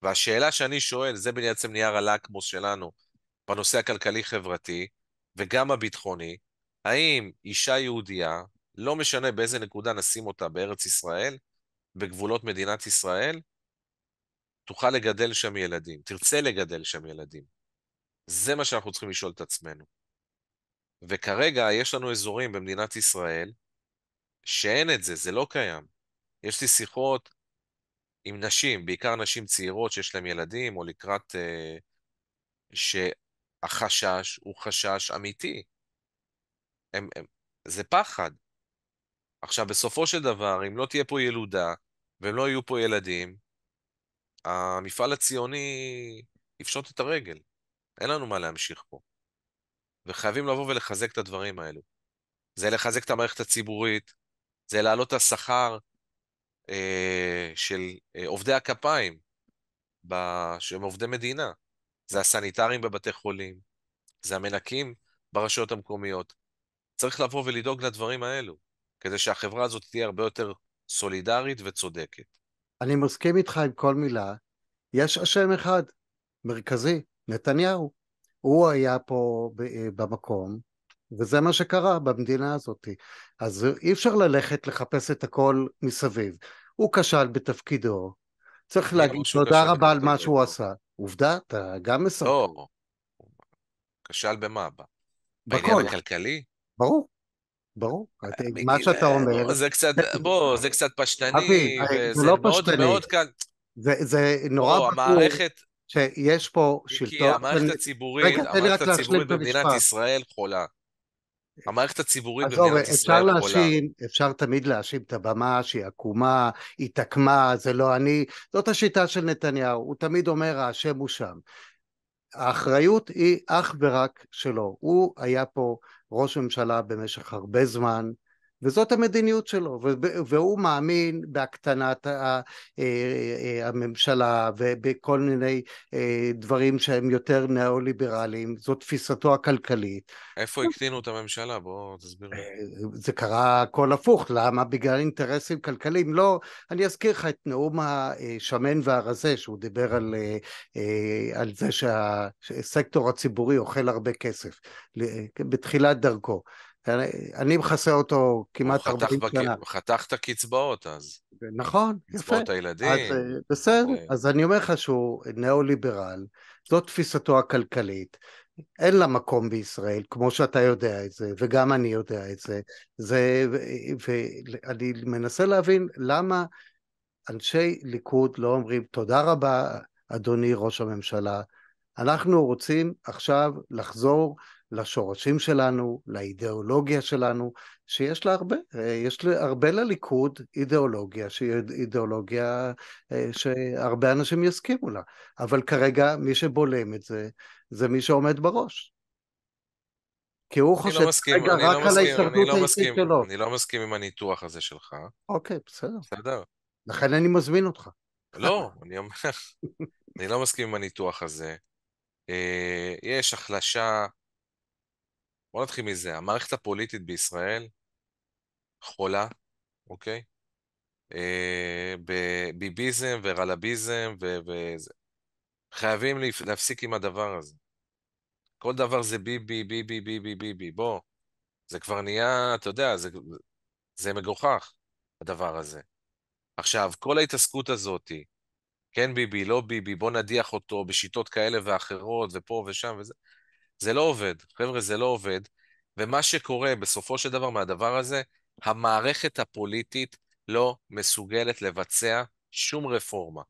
Speaker 2: והשאלה שאני שואל, זה בעצם נייר הלקמוס שלנו בנושא הכלכלי-חברתי, וגם הביטחוני, האם אישה יהודייה, לא משנה באיזה נקודה נשים אותה בארץ ישראל, בגבולות מדינת ישראל, תוכל לגדל שם ילדים, תרצה לגדל שם ילדים. זה מה שאנחנו צריכים לשאול את עצמנו. וכרגע יש לנו אזורים במדינת ישראל שאין את זה, זה לא קיים. יש לי שיחות עם נשים, בעיקר נשים צעירות שיש להן ילדים, או לקראת... אה, ש... החשש הוא חשש אמיתי. הם, הם, זה פחד. עכשיו, בסופו של דבר, אם לא תהיה פה ילודה ולא יהיו פה ילדים, המפעל הציוני יפשוט את הרגל. אין לנו מה להמשיך פה. וחייבים לבוא ולחזק את הדברים האלו. זה לחזק את המערכת הציבורית, זה להעלות את השכר אה, של אה, עובדי הכפיים, שהם עובדי מדינה. זה הסניטרים בבתי חולים, זה המנקים ברשויות המקומיות. צריך לבוא ולדאוג לדברים האלו, כדי שהחברה הזאת תהיה הרבה יותר סולידרית וצודקת.
Speaker 1: אני מסכים איתך עם כל מילה. יש אשם אחד, מרכזי, נתניהו. הוא היה פה אה, במקום, וזה מה שקרה במדינה הזאת. אז אי אפשר ללכת לחפש את הכל מסביב. הוא כשל בתפקידו, צריך להגיד תודה רבה על מה שהוא עשה. עובדה, אתה גם משחק. לא,
Speaker 2: כשל במה? בעניין הכלכלי?
Speaker 1: ברור. ברור, אה, מה שאתה אה, אומר... זה
Speaker 2: קצת, בוא, זה קצת פשטני, אה, זה לא פשטני.
Speaker 1: זה נורא ברור. המערכת... שיש פה שלטון... כי המערכת הציבורית, המערכת הציבורית במדינת
Speaker 2: ישראל חולה. המערכת הציבורית במדינת ישראל יכולה... עזוב, אפשר להאשים,
Speaker 1: אפשר תמיד להאשים את הבמה שהיא עקומה, היא תקמה, זה לא אני, זאת השיטה של נתניהו, הוא תמיד אומר האשם הוא שם. האחריות היא אך ורק שלו, הוא היה פה ראש ממשלה במשך הרבה זמן, וזאת המדיניות שלו, והוא מאמין בהקטנת אה, אה, אה, הממשלה ובכל מיני דברים שהם יותר ניאו-ליברליים, זאת תפיסתו הכלכלית.
Speaker 2: איפה הקטינו את הממשלה? בואו תסביר לי.
Speaker 1: זה קרה הכל הפוך, למה? בגלל אינטרסים כלכליים. לא, אני אזכיר לך את נאום השמן והרזה, שהוא דיבר על, על זה שהסקטור הציבורי אוכל הרבה כסף, בתחילת דרכו. אני מכסה אותו כמעט 40 בק... שנה. הוא
Speaker 2: חתך את הקצבאות אז. נכון, יפה. קצבאות הילדים. אז, אה,
Speaker 1: בסדר, ו... אוקיי. אז אני אומר לך שהוא ניאו-ליברל, זאת תפיסתו הכלכלית. אין לה מקום בישראל, כמו שאתה יודע את זה, וגם אני יודע את זה. זה ואני מנסה להבין למה אנשי ליכוד לא אומרים, תודה רבה, אדוני ראש הממשלה, אנחנו רוצים עכשיו לחזור לשורשים שלנו, לאידיאולוגיה שלנו, שיש לה הרבה, אה, יש לה הרבה לליכוד אידיאולוגיה, שהיא אידיאולוגיה אה, שהרבה אנשים יסכימו לה, אבל כרגע מי שבולם את זה, זה מי שעומד בראש. כי הוא לא חושב לא, לא מסכים, רגע רק לא על ההישרדות לא האישית שלו. אני
Speaker 2: לא מסכים עם הניתוח הזה שלך.
Speaker 1: אוקיי, בסדר. בסדר. לכן אני מזמין אותך.
Speaker 2: לא, אני אומר, אני לא מסכים עם הניתוח הזה. אה, יש החלשה בוא נתחיל מזה. המערכת הפוליטית בישראל חולה, אוקיי? אה, בביביזם ורלביזם ו... וזה. חייבים להפסיק עם הדבר הזה. כל דבר זה ביבי, ביבי, ביבי, ביבי, בוא. זה כבר נהיה, אתה יודע, זה, זה מגוחך, הדבר הזה. עכשיו, כל ההתעסקות הזאת, כן ביבי, לא ביבי, בוא נדיח אותו בשיטות כאלה ואחרות, ופה ושם וזה, זה לא עובד. חבר'ה, זה לא עובד. ומה שקורה בסופו של דבר מהדבר הזה, המערכת הפוליטית לא מסוגלת לבצע שום רפורמה.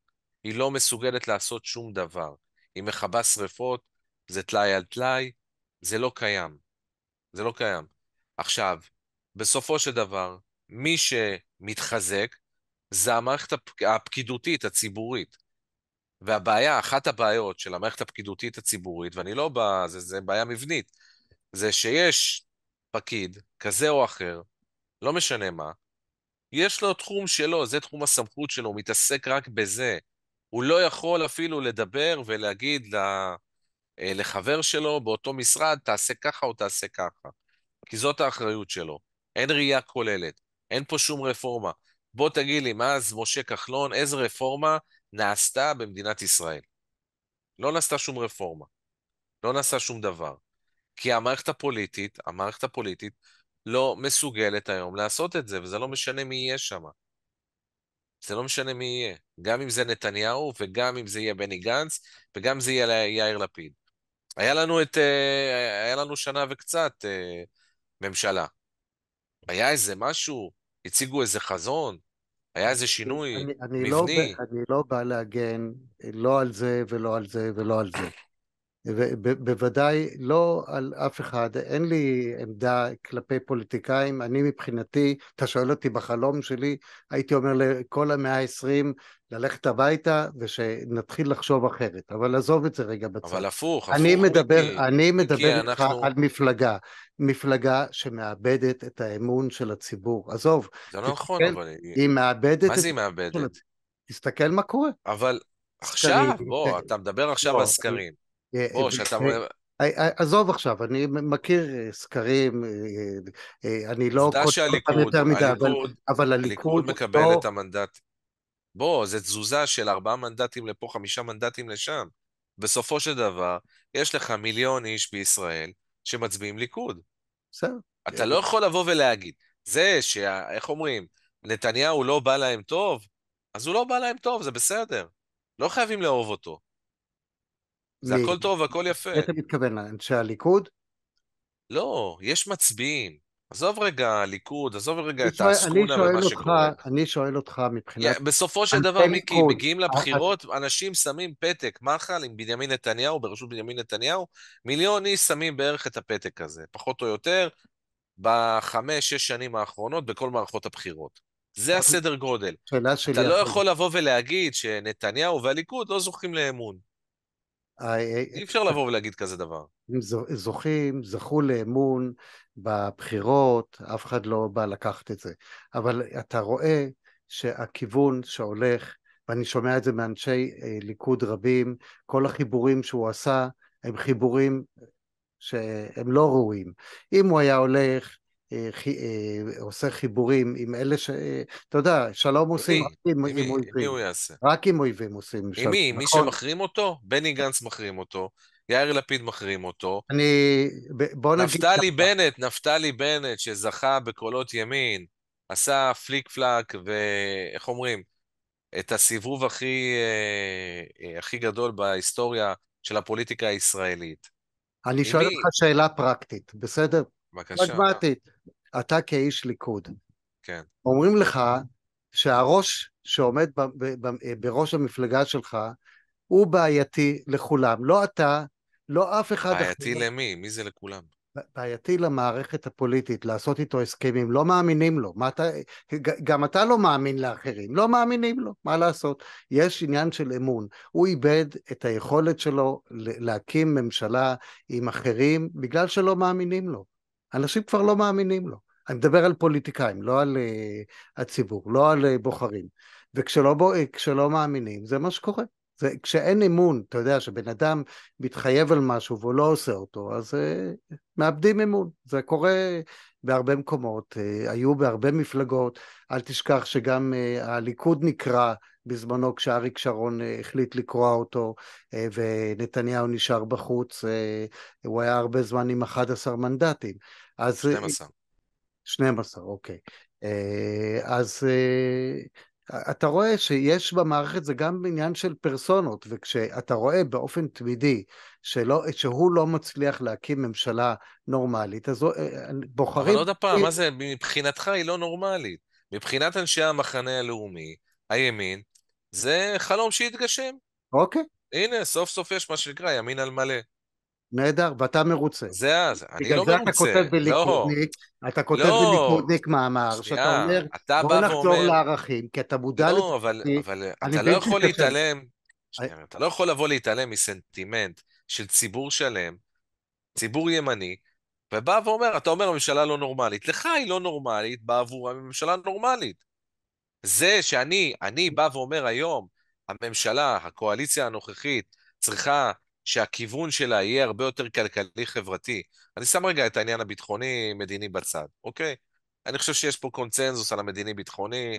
Speaker 2: היא לא מסוגלת לעשות שום דבר. היא מכבה שרפות, זה טלאי על טלאי, זה לא קיים. זה לא קיים. עכשיו, בסופו של דבר, מי שמתחזק זה המערכת הפקידותית, הציבורית. והבעיה, אחת הבעיות של המערכת הפקידותית הציבורית, ואני לא בא, זה, זה בעיה מבנית, זה שיש פקיד כזה או אחר, לא משנה מה, יש לו תחום שלו, זה תחום הסמכות שלו, הוא מתעסק רק בזה. הוא לא יכול אפילו לדבר ולהגיד אה, לחבר שלו באותו משרד, תעשה ככה או תעשה ככה. כי זאת האחריות שלו. אין ראייה כוללת, אין פה שום רפורמה. בוא תגיד לי, מה אז משה כחלון, איזה רפורמה נעשתה במדינת ישראל. לא נעשתה שום רפורמה. לא נעשה שום דבר. כי המערכת הפוליטית, המערכת הפוליטית לא מסוגלת היום לעשות את זה, וזה לא משנה מי יהיה שם. זה לא משנה מי יהיה. גם אם זה נתניהו, וגם אם זה יהיה בני גנץ, וגם אם זה יהיה יאיר לפיד. היה לנו, את, אה, היה לנו שנה וקצת אה, ממשלה. היה איזה משהו, הציגו איזה חזון, היה איזה שינוי אני, אני לא מבני.
Speaker 1: לא, אני לא בא להגן לא על זה ולא על זה ולא על זה. בוודאי לא על אף אחד, אין לי עמדה כלפי פוליטיקאים, אני מבחינתי, אתה שואל אותי בחלום שלי, הייתי אומר לכל המאה העשרים ללכת הביתה ושנתחיל לחשוב אחרת, אבל עזוב את זה רגע בצד. אבל
Speaker 2: הפוך, אני הפוך. מדבר, מיקי,
Speaker 1: אני מדבר אוקיי. איתך אנחנו... על מפלגה, מפלגה שמאבדת את האמון של הציבור, עזוב. זה תסתכל, לא נכון, אבל... היא מאבדת... מה זה היא מאבדת? תסתכל מה קורה.
Speaker 2: אבל עכשיו, בוא, אתה מדבר עכשיו על סקרים. אה,
Speaker 1: אה, אה, עזוב עכשיו, אני מכיר סקרים, אני לא... קודם עובדה יותר מדי, אבל הליכוד מקבל את
Speaker 2: המנדט. בוא, זו תזוזה של ארבעה מנדטים לפה, חמישה מנדטים לשם. בסופו של דבר, יש לך מיליון איש בישראל שמצביעים ליכוד. בסדר. אתה לא יכול לבוא ולהגיד, זה שה... איך אומרים? נתניהו לא בא להם טוב, אז הוא לא בא להם טוב, זה בסדר. לא חייבים לאהוב אותו. זה מ... הכל טוב הכל יפה. איך
Speaker 1: אתה מתכוון, לאנשי
Speaker 2: הליכוד? לא, יש מצביעים. עזוב רגע ליכוד, עזוב רגע את העסקונה ומה שקורה.
Speaker 1: אני שואל אותך מבחינת... Yeah, בסופו של דבר, מיקי, מגיעים אה, לבחירות,
Speaker 2: אנשים שמים פתק מחל עם בנימין נתניהו, בראשות בנימין נתניהו, מיליון איש שמים בערך את הפתק הזה, פחות או יותר, בחמש, שש שנים האחרונות, בכל מערכות הבחירות. זה אה, הסדר גודל. אתה לא יכול לבוא ולהגיד שנתניהו והליכוד לא זוכים לאמון. אה, אה, אה, אי אפשר לבוא ולהגיד כזה דבר.
Speaker 1: זוכים, זכו לאמון בבחירות, אף אחד לא בא לקחת את זה. אבל אתה רואה שהכיוון שהולך, ואני שומע את זה מאנשי ליכוד רבים, כל החיבורים שהוא עשה הם חיבורים שהם לא ראויים. אם הוא היה הולך אה, אה, עושה חיבורים עם אלה ש... אה, אתה יודע, שלום עושים רק עם אויבים. מי הוא יעשה? רק עם אויבים עושים עם מי? מי נכון? שמחרים
Speaker 2: אותו? בני גנץ מחרים אותו. יאיר לפיד מחרים אותו. אני...
Speaker 1: בוא נגיד... נפתלי
Speaker 2: בנט, נפתלי בנט, שזכה בקולות ימין, עשה פליק פלאק, ואיך אומרים? את הסיבוב הכי, הכי גדול בהיסטוריה של הפוליטיקה הישראלית.
Speaker 1: אני שואל אותך שאלה פרקטית, בסדר?
Speaker 2: בבקשה. פרגמטית,
Speaker 1: אתה כאיש ליכוד. כן. אומרים לך שהראש שעומד ב, ב, ב, אה, בראש המפלגה שלך הוא בעייתי לכולם. לא אתה, לא אף אחד... בעייתי אחר.
Speaker 2: למי? מי זה לכולם?
Speaker 1: בעייתי למערכת הפוליטית לעשות איתו הסכמים, לא מאמינים לו, מה אתה, גם אתה לא מאמין לאחרים, לא מאמינים לו, מה לעשות? יש עניין של אמון, הוא איבד את היכולת שלו להקים ממשלה עם אחרים בגלל שלא מאמינים לו. אנשים כבר לא מאמינים לו. אני מדבר על פוליטיקאים, לא על uh, הציבור, לא על uh, בוחרים. וכשלא בו, אה, מאמינים, זה מה שקורה. זה, כשאין אמון, אתה יודע, שבן אדם מתחייב על משהו והוא לא עושה אותו, אז uh, מאבדים אמון. זה קורה בהרבה מקומות, uh, היו בהרבה מפלגות. אל תשכח שגם uh, הליכוד נקרא בזמנו כשאריק שרון uh, החליט לקרוע אותו uh, ונתניהו נשאר בחוץ, uh, הוא היה הרבה זמן עם 11 מנדטים. אז... 12. אה, 12, אוקיי. אה, אז אה, אתה רואה שיש במערכת זה גם עניין של פרסונות, וכשאתה רואה באופן תמידי שלא, שהוא לא מצליח להקים ממשלה נורמלית, אז בוחרים... אבל עוד פעם, מה זה,
Speaker 2: מבחינתך היא לא נורמלית. מבחינת אנשי המחנה הלאומי, הימין, זה חלום שהתגשם. אוקיי. הנה, סוף סוף יש מה שנקרא ימין על מלא.
Speaker 1: נהדר, ואתה מרוצה.
Speaker 2: זה אז, אני לא מרוצה. בגלל זה אתה כותב בליכודניק, לא, אתה כותב לא, בליכודניק
Speaker 1: מאמר, שנייה, שאתה אומר, אתה בוא נחזור ואומר, לערכים, כי אתה מודע לזה. לא, אבל, אבל אתה לא יכול שתתפל. להתעלם,
Speaker 2: שנייה, I... אתה לא יכול לבוא להתעלם מסנטימנט של ציבור שלם, ציבור ימני, ובא ואומר, אתה אומר הממשלה לא נורמלית. לך היא לא נורמלית, בעבור הממשלה נורמלית. זה שאני, אני בא ואומר היום, הממשלה, הקואליציה הנוכחית, צריכה שהכיוון שלה יהיה הרבה יותר כלכלי-חברתי, אני שם רגע את העניין הביטחוני-מדיני בצד, אוקיי? אני חושב שיש פה קונצנזוס על המדיני-ביטחוני,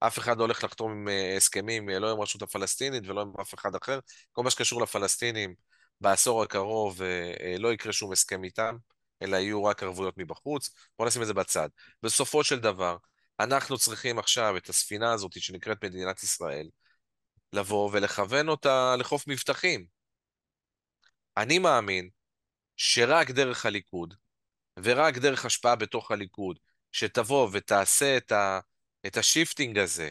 Speaker 2: אף אחד לא הולך לחתום עם אה, הסכמים, אה, לא עם הרשות הפלסטינית ולא עם אף אחד אחר. כל מה שקשור לפלסטינים בעשור הקרוב אה, לא יקרה שום הסכם איתם, אלא יהיו רק ערבויות מבחוץ. בואו נשים את זה בצד. בסופו של דבר, אנחנו צריכים עכשיו את הספינה הזאת שנקראת מדינת ישראל, לבוא ולכוון אותה לחוף מבטחים. אני מאמין שרק דרך הליכוד, ורק דרך השפעה בתוך הליכוד, שתבוא ותעשה את, ה, את השיפטינג הזה,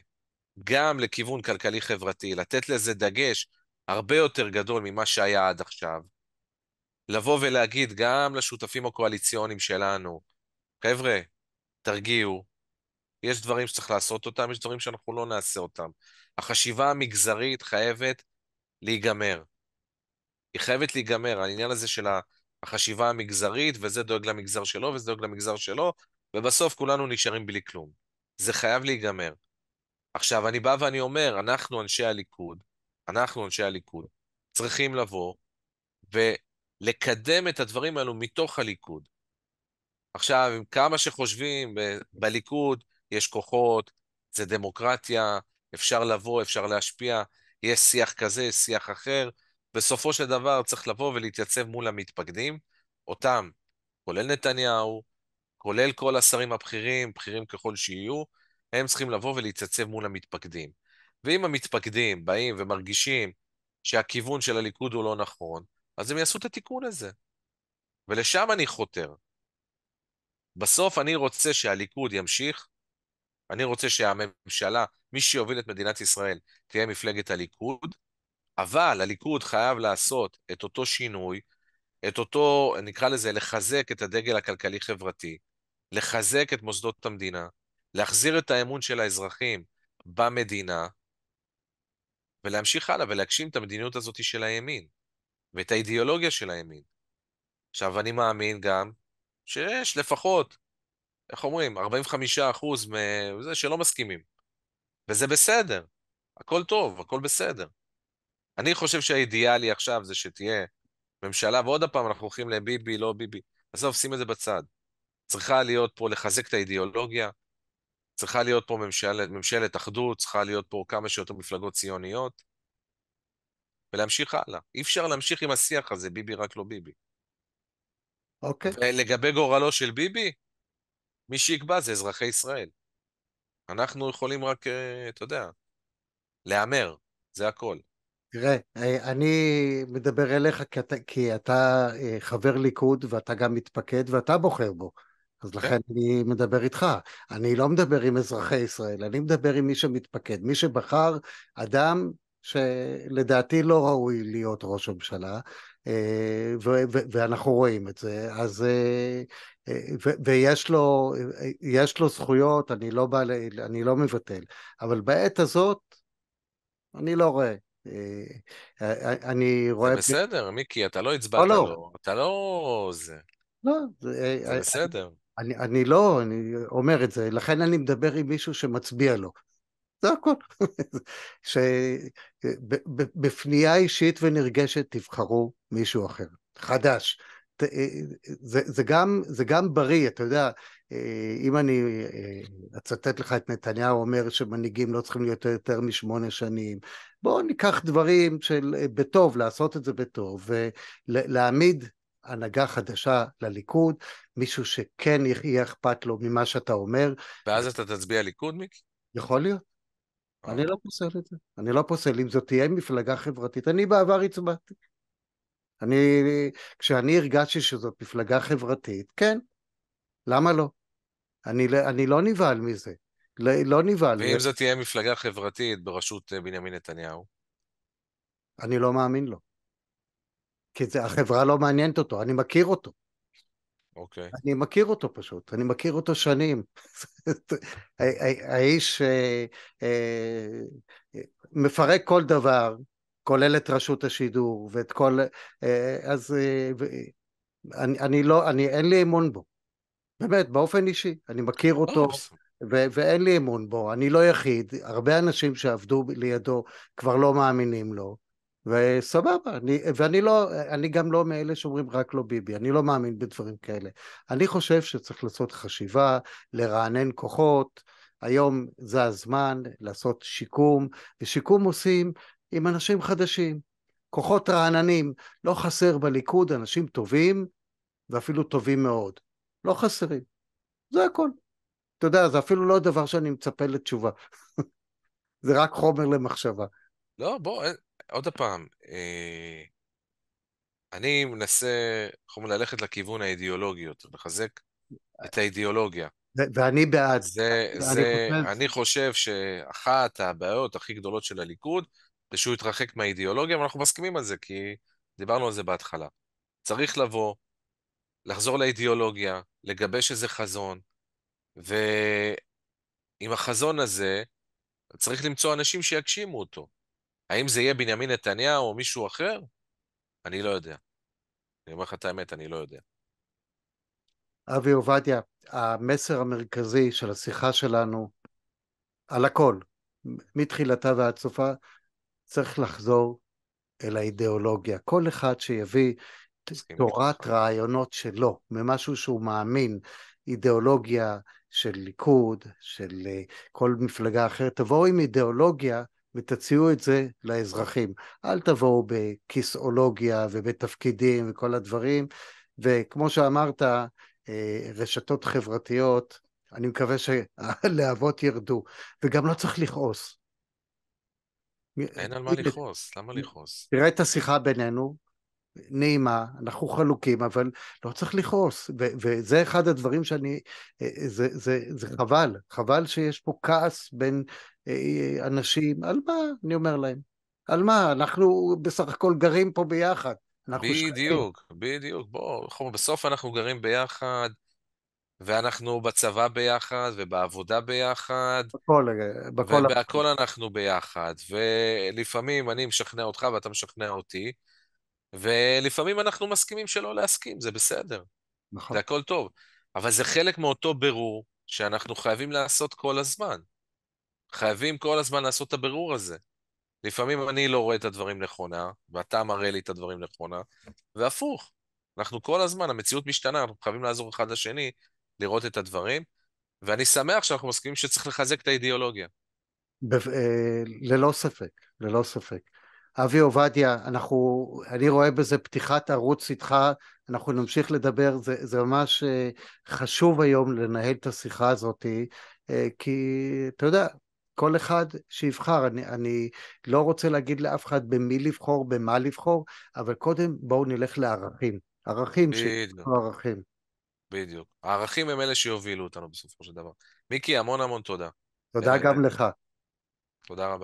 Speaker 2: גם לכיוון כלכלי-חברתי, לתת לזה דגש הרבה יותר גדול ממה שהיה עד עכשיו, לבוא ולהגיד גם לשותפים הקואליציוניים שלנו, חבר'ה, תרגיעו, יש דברים שצריך לעשות אותם, יש דברים שאנחנו לא נעשה אותם. החשיבה המגזרית חייבת להיגמר. היא חייבת להיגמר, העניין הזה של החשיבה המגזרית, וזה דואג למגזר שלו, וזה דואג למגזר שלו, ובסוף כולנו נשארים בלי כלום. זה חייב להיגמר. עכשיו, אני בא ואני אומר, אנחנו אנשי הליכוד, אנחנו אנשי הליכוד, צריכים לבוא ולקדם את הדברים האלו מתוך הליכוד. עכשיו, עם כמה שחושבים, ב- בליכוד יש כוחות, זה דמוקרטיה, אפשר לבוא, אפשר להשפיע, יש שיח כזה, יש שיח אחר, בסופו של דבר צריך לבוא ולהתייצב מול המתפקדים, אותם, כולל נתניהו, כולל כל השרים הבכירים, בכירים ככל שיהיו, הם צריכים לבוא ולהתייצב מול המתפקדים. ואם המתפקדים באים ומרגישים שהכיוון של הליכוד הוא לא נכון, אז הם יעשו את התיקון הזה. ולשם אני חותר. בסוף אני רוצה שהליכוד ימשיך, אני רוצה שהממשלה, מי שיוביל את מדינת ישראל, תהיה מפלגת הליכוד, אבל הליכוד חייב לעשות את אותו שינוי, את אותו, נקרא לזה, לחזק את הדגל הכלכלי-חברתי, לחזק את מוסדות המדינה, להחזיר את האמון של האזרחים במדינה, ולהמשיך הלאה ולהגשים את המדיניות הזאת של הימין, ואת האידיאולוגיה של הימין. עכשיו, אני מאמין גם שיש לפחות, איך אומרים, 45 אחוז מזה שלא מסכימים, וזה בסדר, הכל טוב, הכל בסדר. אני חושב שהאידיאלי עכשיו זה שתהיה ממשלה, ועוד פעם, אנחנו הולכים לביבי, לא ביבי. בסוף שים את זה בצד. צריכה להיות פה לחזק את האידיאולוגיה, צריכה להיות פה ממשלת, ממשלת אחדות, צריכה להיות פה כמה שיותר מפלגות ציוניות, ולהמשיך הלאה. אי אפשר להמשיך עם השיח הזה, ביבי רק לא ביבי. אוקיי. Okay. לגבי גורלו של ביבי, מי שיקבע זה אזרחי ישראל. אנחנו יכולים רק, אה, אתה יודע, להמר, זה הכל.
Speaker 1: תראה, אה, אני מדבר אליך כי אתה, כי אתה אה, חבר ליכוד ואתה גם מתפקד ואתה בוחר בו. אז כן. לכן אני מדבר איתך. אני לא מדבר עם אזרחי ישראל, אני מדבר עם מי שמתפקד. מי שבחר אדם שלדעתי לא ראוי להיות ראש הממשלה, אה, ו- ו- ואנחנו רואים את זה, אז... ו- ויש לו, לו זכויות, אני לא, בא, אני לא מבטל, אבל בעת הזאת אני לא רואה. אה, אה, אה, אני רואה... זה בסדר,
Speaker 2: מיקי, אתה לא הצבעת לא. לו, אתה לא... זה...
Speaker 1: לא, זה... בסדר. אני, לא, אני אומר את זה, לכן אני מדבר עם מישהו שמצביע לו. זה הכול. [LAUGHS] שבפנייה אישית ונרגשת תבחרו מישהו אחר, חדש. זה, זה, גם, זה גם בריא, אתה יודע, אה, אם אני אה, אצטט לך את נתניהו אומר שמנהיגים לא צריכים להיות יותר משמונה שנים, בואו ניקח דברים של אה, בטוב, לעשות את זה בטוב, ולהעמיד הנהגה חדשה לליכוד, מישהו שכן יהיה אכפת לו ממה שאתה אומר.
Speaker 2: ואז אתה תצביע ליכוד, מיקי?
Speaker 1: יכול להיות. אני לא פוסל את זה. אני לא פוסל. אם זאת תהיה מפלגה חברתית, אני בעבר הצבעתי. אני, כשאני הרגשתי שזאת מפלגה חברתית, כן, למה לא? אני, לא, אני לא נבהל מזה. לא, לא נבהל. ואם
Speaker 2: זו תהיה מפלגה חברתית בראשות אה, בנימין נתניהו?
Speaker 1: אני לא מאמין לו. כי זה, החברה לא מעניינת אותו, אני מכיר אותו. אוקיי. Okay. אני מכיר אותו פשוט, אני מכיר אותו שנים. [LAUGHS] האיש אה, אה, מפרק כל דבר, כולל את רשות השידור ואת כל... אז אני, אני לא, אני, אין לי אמון בו. באמת, באופן אישי. אני מכיר אה, אותו, ו- ואין לי אמון בו. אני לא יחיד, הרבה אנשים שעבדו לידו כבר לא מאמינים לו, וסבבה. אני, ואני לא, אני גם לא מאלה שאומרים רק לא ביבי, אני לא מאמין בדברים כאלה. אני חושב שצריך לעשות חשיבה, לרענן כוחות. היום זה הזמן לעשות שיקום, ושיקום עושים עם אנשים חדשים, כוחות רעננים. לא חסר בליכוד אנשים טובים, ואפילו טובים מאוד. לא חסרים. זה הכל. אתה יודע, זה אפילו לא דבר שאני מצפה לתשובה. [LAUGHS] זה רק חומר למחשבה.
Speaker 2: לא, בוא, אה, עוד פעם, אה, אני מנסה, איך אומרים, ללכת לכיוון האידיאולוגי יותר, לחזק את האידיאולוגיה.
Speaker 1: ואני בעד. זה, זה, חושב...
Speaker 2: אני חושב שאחת הבעיות הכי גדולות של הליכוד, זה שהוא התרחק מהאידיאולוגיה, ואנחנו מסכימים על זה, כי דיברנו על זה בהתחלה. צריך לבוא לחזור לאידיאולוגיה, לגבש איזה חזון, ועם החזון הזה צריך למצוא אנשים שיגשימו אותו. האם זה יהיה בנימין נתניהו או מישהו אחר? אני לא יודע. אני אומר לך את האמת, אני לא יודע.
Speaker 1: אבי עובדיה, המסר המרכזי של השיחה שלנו על הכל, מתחילתה ועד סופה, צריך לחזור אל האידיאולוגיה. כל אחד שיביא תורת רעיונות שלו, ממשהו שהוא מאמין, אידיאולוגיה של ליכוד, של אה, כל מפלגה אחרת, תבואו עם אידיאולוגיה ותציעו את זה לאזרחים. אל תבואו בכיסאולוגיה ובתפקידים וכל הדברים, וכמו שאמרת, אה, רשתות חברתיות, אני מקווה שהלהבות ירדו, וגם לא צריך לכעוס. אין על מה לכעוס, למה לכעוס? תראה את השיחה בינינו, נעימה, אנחנו חלוקים, אבל לא צריך לכעוס, ו- וזה אחד הדברים שאני, אה, אה, זה, זה, זה חבל, חבל שיש פה כעס בין אה, אנשים, על מה אני אומר להם? על מה? אנחנו בסך הכל גרים פה ביחד. בדיוק,
Speaker 2: שקרים. בדיוק, בואו, בסוף אנחנו גרים ביחד, ואנחנו בצבא ביחד, ובעבודה ביחד.
Speaker 1: בכל, בכל... ובהכל
Speaker 2: אנחנו ביחד, ולפעמים אני משכנע אותך ואתה משכנע אותי. ולפעמים אנחנו מסכימים שלא להסכים, זה בסדר. נכון. זה הכל טוב. אבל זה חלק מאותו בירור שאנחנו חייבים לעשות כל הזמן. חייבים כל הזמן לעשות את הבירור הזה. לפעמים אני לא רואה את הדברים נכונה, ואתה מראה לי את הדברים נכונה, והפוך. אנחנו כל הזמן, המציאות משתנה, אנחנו חייבים לעזור אחד לשני לראות את הדברים, ואני שמח שאנחנו מסכימים שצריך לחזק את האידיאולוגיה.
Speaker 1: ב- אה, ללא ספק, ללא ספק. אבי עובדיה, אנחנו, אני רואה בזה פתיחת ערוץ איתך, אנחנו נמשיך לדבר, זה, זה ממש אה, חשוב היום לנהל את השיחה הזאת, אה, כי אתה יודע, כל אחד שיבחר, אני, אני לא רוצה להגיד לאף אחד במי לבחור, במה לבחור, אבל קודם בואו נלך לערכים, ערכים שיהיו לא ערכים.
Speaker 2: בדיוק, הערכים הם אלה שיובילו אותנו בסופו של דבר. מיקי, המון המון תודה.
Speaker 1: תודה אה, גם לך.
Speaker 2: תודה רבה.